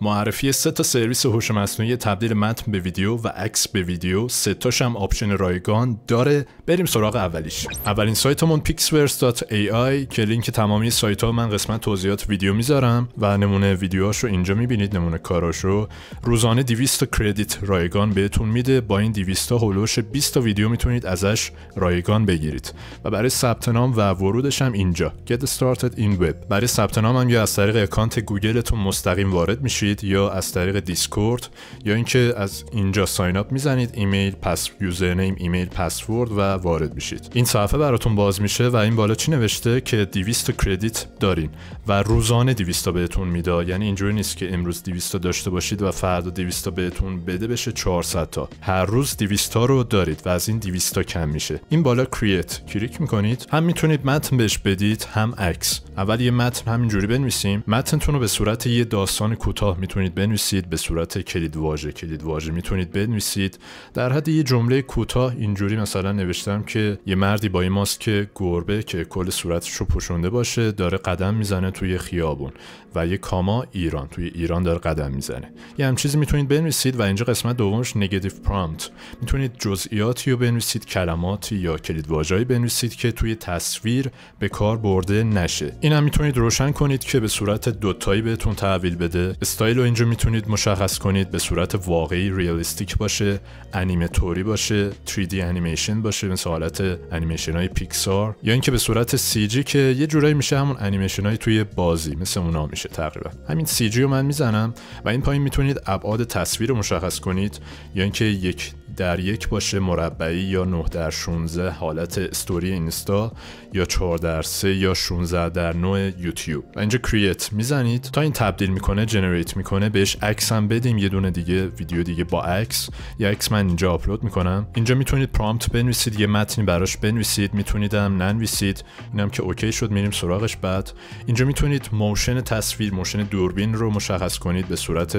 معرفی سه تا سرویس هوش مصنوعی تبدیل متن به ویدیو و عکس به ویدیو سه تاش هم آپشن رایگان داره بریم سراغ اولیش اولین سایتمون pixverse.ai که لینک تمامی سایت ها من قسمت توضیحات ویدیو میذارم و نمونه ویدیوهاشو رو اینجا میبینید نمونه کاراش رو روزانه 200 کردیت رایگان بهتون میده با این 200 تا هولوش 20 تا ویدیو میتونید ازش رایگان بگیرید و برای ثبت نام و ورودش هم اینجا get started in web برای ثبت نام هم یا از طریق اکانت گوگلتون مستقیم وارد میشید یا از طریق دیسکورد یا اینکه از اینجا ساین اپ میزنید ایمیل پس یوزرنیم ایمیل پسورد و وارد میشید این صفحه براتون باز میشه و این بالا چی نوشته که 200 کردیت دارین و روزانه 200 بهتون میده یعنی اینجوری نیست که امروز 200 داشته باشید و فردا 200 بهتون بده بشه 400 تا هر روز 200 رو دارید و از این 200 کم میشه این بالا کریت کلیک میکنید هم میتونید متن بهش بدید هم عکس اول یه متن همینجوری بنویسیم متنتون رو به صورت یه داستان کوتاه میتونید بنویسید به صورت کلید واژه کلید واژه میتونید بنویسید در حد یه جمله کوتاه اینجوری مثلا نوشتم که یه مردی با این ماسک که گربه که کل صورتش رو پوشونده باشه داره قدم میزنه توی خیابون و یه کاما ایران توی ایران داره قدم میزنه یه هم چیزی میتونید بنویسید و اینجا قسمت دومش نگاتیو پرامپت میتونید جزئیاتی رو بنویسید کلماتی یا کلید واژه‌ای بنویسید که توی تصویر به کار برده نشه اینم میتونید روشن کنید که به صورت دوتایی بهتون تحویل بده استایل رو اینجا میتونید مشخص کنید به صورت واقعی ریالیستیک باشه انیمه توری باشه 3D انیمیشن باشه مثل حالت انیمیشن های پیکسار یا اینکه به صورت سی که یه جورایی میشه همون انیمیشن های توی بازی مثل اونا میشه تقریبا همین سی رو من میزنم و این پایین میتونید ابعاد تصویر رو مشخص کنید یا اینکه یک در یک باشه مربعی یا 9 در 16 حالت استوری اینستا یا 4 در 3 یا 16 در 9 یوتیوب و اینجا کریت میزنید تا این تبدیل میکنه جنریت میکنه بهش عکس هم بدیم یه دونه دیگه ویدیو دیگه با عکس یا عکس من اینجا آپلود میکنم اینجا میتونید پرامپت بنویسید یه متنی براش بنویسید میتونید هم ننویسید اینم که اوکی شد میریم سراغش بعد اینجا میتونید موشن تصویر موشن دوربین رو مشخص کنید به صورت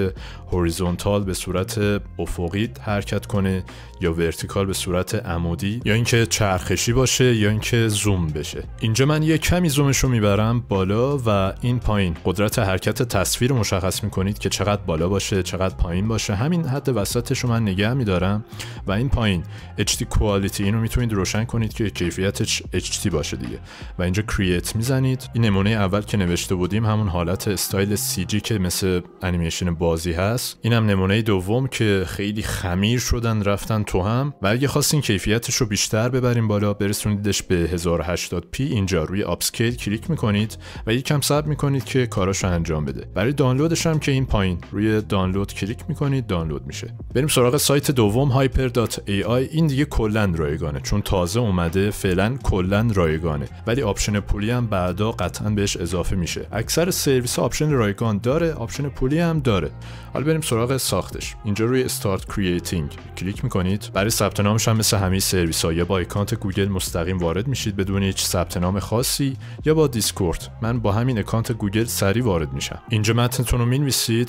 هوریزونتال به صورت افقی حرکت کنه یا ورتیکال به صورت عمودی یا اینکه چرخشی باشه یا اینکه زوم بشه اینجا من یه کمی زومش رو میبرم بالا و این پایین قدرت حرکت تصویر مشخص میکنید کنید که چقدر بالا باشه چقدر پایین باشه همین حد وسطش رو من نگه میدارم و این پایین HD کوالیتی اینو میتونید روشن کنید که کیفیتش HD باشه دیگه و اینجا کرییت میزنید این نمونه اول که نوشته بودیم همون حالت استایل CG که مثل انیمیشن بازی هست اینم نمونه دوم که خیلی خمیر شدن رفتن تو هم و اگه خواستین کیفیتش رو بیشتر ببریم بالا برسونیدش به 1080p اینجا روی آپسکیل کلیک میکنید و یکم صبر میکنید که کاراشو انجام بده برای دانلودش هم که این این پایین روی دانلود کلیک میکنید دانلود میشه بریم سراغ سایت دوم hyper.ai این دیگه کلا رایگانه چون تازه اومده فعلا کلا رایگانه ولی آپشن پولی هم بعدا قطعا بهش اضافه میشه اکثر سرویس آپشن رایگان داره آپشن پولی هم داره حالا بریم سراغ ساختش اینجا روی استارت Creating کلیک میکنید برای ثبت نامش هم مثل همه سرویس ها یا با اکانت گوگل مستقیم وارد میشید بدون هیچ ثبت نام خاصی یا با دیسکورد من با همین اکانت گوگل سری وارد میشم اینجا متنتون رو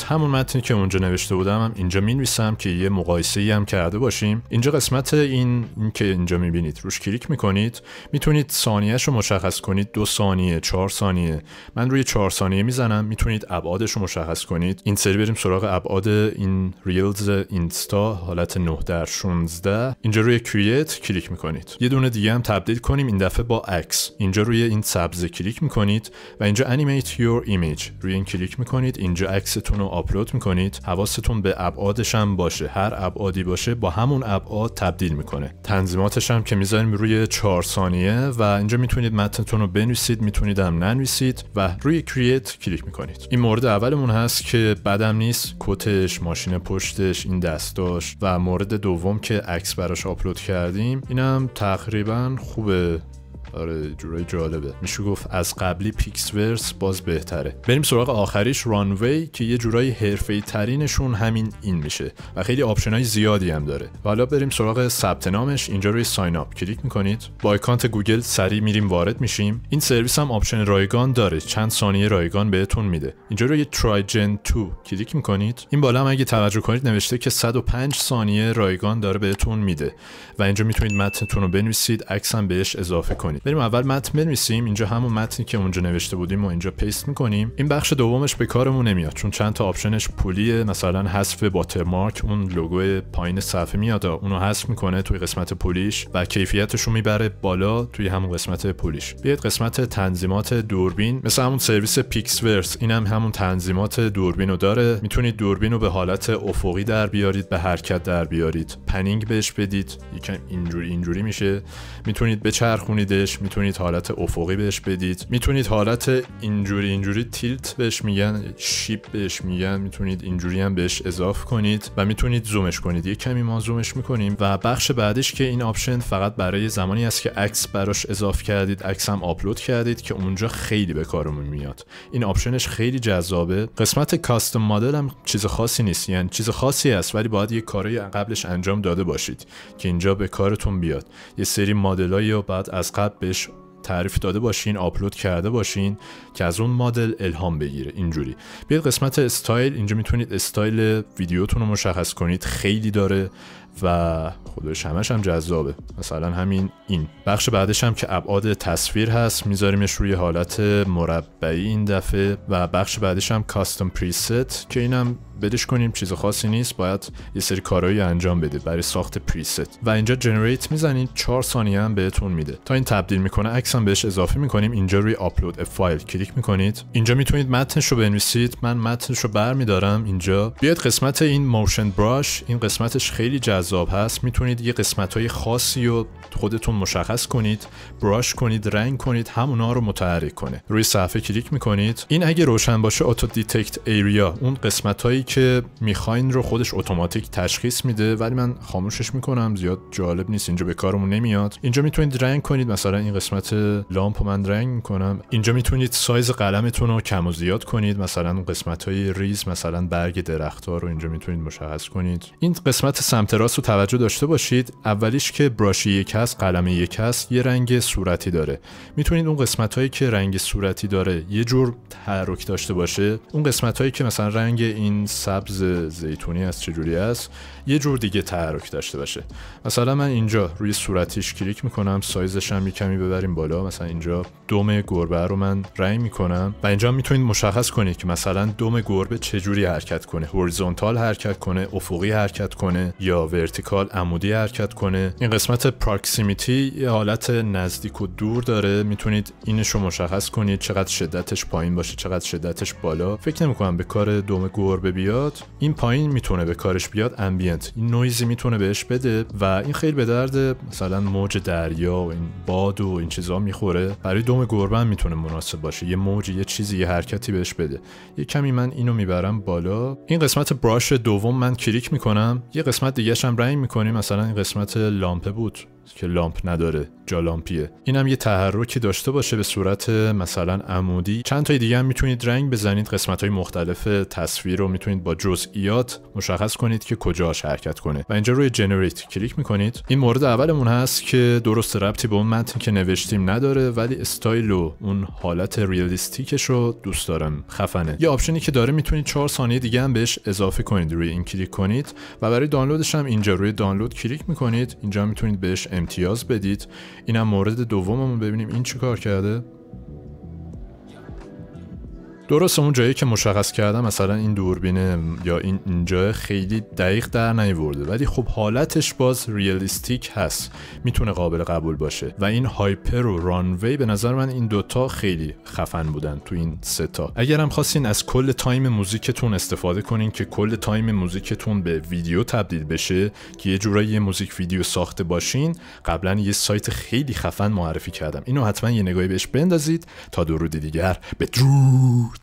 همون متنی که اونجا نوشته بودم هم اینجا می که یه مقایسه ای هم کرده باشیم اینجا قسمت این, این که اینجا می بینید روش کلیک می کنید میتونید ثانیهش رو مشخص کنید دو ثانیه چهار ثانیه من روی چهار ثانیه میزنم میتونید ابعادش رو مشخص کنید این سری بریم سراغ ابعاد این ریلز اینستا حالت 9 در 16 اینجا روی کریت کلیک میکنید یه دونه دیگه هم تبدیل کنیم این دفعه با عکس اینجا روی این سبز کلیک میکنید و اینجا انیمیت یور ایمیج روی این کلیک میکنید اینجا عکس پادکستتون رو آپلود میکنید حواستون به ابعادش هم باشه هر ابعادی باشه با همون ابعاد تبدیل میکنه تنظیماتش هم که میذاریم روی 4 ثانیه و اینجا میتونید متنتون رو بنویسید میتونید هم ننویسید و روی کریت کلیک میکنید این مورد اولمون هست که بدم نیست کتش ماشین پشتش این دستاش و مورد دوم که عکس براش آپلود کردیم اینم تقریبا خوبه آره جورایی جالبه میشه گفت از قبلی پیکسورس باز بهتره بریم سراغ آخریش رانوی که یه جورایی حرفه‌ای ترینشون همین این میشه و خیلی های زیادی هم داره و حالا بریم سراغ ثبت نامش اینجا روی ساین اپ کلیک میکنید با اکانت گوگل سریع میریم وارد میشیم این سرویس هم آپشن رایگان داره چند ثانیه رایگان بهتون میده اینجا روی جن 2 کلیک میکنید این بالا هم اگه توجه کنید نوشته که 105 ثانیه رایگان داره بهتون میده و اینجا میتونید متنتون رو بنویسید عکس هم بهش اضافه کنید بریم اول متن بنویسیم اینجا همون متنی که اونجا نوشته بودیم و اینجا پیست میکنیم این بخش دومش به کارمون نمیاد چون چند تا آپشنش پولیه مثلا حذف باترمارک اون لوگو پایین صفحه میاد اونو حذف میکنه توی قسمت پولیش و کیفیتش رو میبره بالا توی همون قسمت پولیش بیاید قسمت تنظیمات دوربین مثل همون سرویس پیکسورس این هم همون تنظیمات دوربین داره میتونید دوربین رو به حالت افقی در بیارید به حرکت در بیارید پنینگ بهش بدید یکم اینجوری اینجوری میشه میتونید میتونید حالت افقی بهش بدید میتونید حالت اینجوری اینجوری تیلت بهش میگن شیپ بهش میگن میتونید اینجوری هم بهش اضاف کنید و میتونید زومش کنید یه کمی ما زومش میکنیم و بخش بعدش که این آپشن فقط برای زمانی است که عکس براش اضاف کردید عکس هم آپلود کردید که اونجا خیلی به کارمون میاد این آپشنش خیلی جذابه قسمت کاستم مدل هم چیز خاصی نیست یعنی چیز خاصی است ولی باید یه کاری قبلش انجام داده باشید که اینجا به کارتون بیاد یه سری مدلایی رو بعد از بهش تعریف داده باشین آپلود کرده باشین که از اون مدل الهام بگیره اینجوری بیاید قسمت استایل اینجا میتونید استایل ویدیوتون رو مشخص کنید خیلی داره و خودش همش هم جذابه مثلا همین این بخش بعدش هم که ابعاد تصویر هست میذاریمش روی حالت مربعی این دفعه و بخش بعدش هم کاستوم پریست که اینم بدش کنیم چیز خاصی نیست باید یه سری کارهایی انجام بده برای ساخت پریست و اینجا جنریت میزنید 4 ثانیه هم بهتون میده تا این تبدیل میکنه عکس هم بهش اضافه میکنیم اینجا روی آپلود فایل کلیک میکنید اینجا میتونید متنش رو بنویسید من متنش رو برمیدارم اینجا بیاد قسمت این موشن براش این قسمتش خیلی جذاب هست میتونید یه قسمت های خاصی رو خودتون مشخص کنید براش کنید رنگ کنید همونا رو متحرک کنه روی صفحه کلیک میکنید این اگه روشن باشه اتو دیتکت ایریا اون قسمت هایی که میخواین رو خودش اتوماتیک تشخیص میده ولی من خاموشش میکنم زیاد جالب نیست اینجا به کارمون نمیاد اینجا میتونید رنگ کنید مثلا این قسمت لامپ من رنگ میکنم اینجا میتونید سایز قلمتون رو کم و زیاد کنید مثلا قسمت های ریز مثلا برگ درختها رو اینجا میتونید مشخص کنید این قسمت سمت پس توجه داشته باشید اولیش که براشی یک هست قلم یک هست یه رنگ صورتی داره میتونید اون قسمت هایی که رنگ صورتی داره یه جور تحرک داشته باشه اون قسمت هایی که مثلا رنگ این سبز زیتونی هست چجوری است یه جور دیگه تحرک داشته باشه مثلا من اینجا روی صورتیش کلیک میکنم سایزش هم کمی ببریم بالا مثلا اینجا دم گربه رو من رنگ میکنم و اینجا میتونید مشخص کنید که مثلا دم گربه چجوری حرکت کنه هوریزونتال حرکت کنه افقی حرکت کنه یا ورتیکال عمودی حرکت کنه این قسمت پراکسیمیتی یه حالت نزدیک و دور داره میتونید اینش رو مشخص کنید چقدر شدتش پایین باشه چقدر شدتش بالا فکر نمیکنم به کار دوم گربه بیاد این پایین میتونه به کارش بیاد امبینت این نویزی میتونه بهش بده و این خیلی به درد مثلا موج دریا و این باد و این چیزا میخوره برای دوم گربه هم میتونه مناسب باشه یه موج یه چیزی یه حرکتی بهش بده یه کمی من اینو میبرم بالا این قسمت براش دوم من کلیک میکنم یه قسمت دیگه کمرنگ رنگ میکنی مثلا این قسمت لامپه بود که لامپ نداره جالامپیه هم یه تحرکی داشته باشه به صورت مثلا عمودی چند تای دیگه هم میتونید رنگ بزنید قسمت های مختلف تصویر رو میتونید با جزئیات مشخص کنید که کجاش حرکت کنه و اینجا روی جنریت کلیک میکنید این مورد اولمون هست که درست ربطی به اون متن که نوشتیم نداره ولی استایل و اون حالت ریالیستیکش رو دوست دارم خفنه یه آپشنی که داره میتونید 4 ثانیه دیگه هم بهش اضافه کنید روی این کلیک کنید و برای دانلودش هم اینجا روی دانلود کلیک میکنید اینجا میتونید بهش امتیاز بدید اینم مورد دوممون ببینیم این چیکار کرده درست اون جایی که مشخص کردم مثلا این دوربینه یا این اینجا خیلی دقیق در نیورده ولی خب حالتش باز ریالیستیک هست میتونه قابل قبول باشه و این هایپر و رانوی به نظر من این دوتا خیلی خفن بودن تو این ستا اگرم خواستین از کل تایم موزیکتون استفاده کنین که کل تایم موزیکتون به ویدیو تبدیل بشه که یه جورایی یه موزیک ویدیو ساخته باشین قبلا یه سایت خیلی خفن معرفی کردم اینو حتما یه نگاهی بهش بندازید تا درود دیگر به درود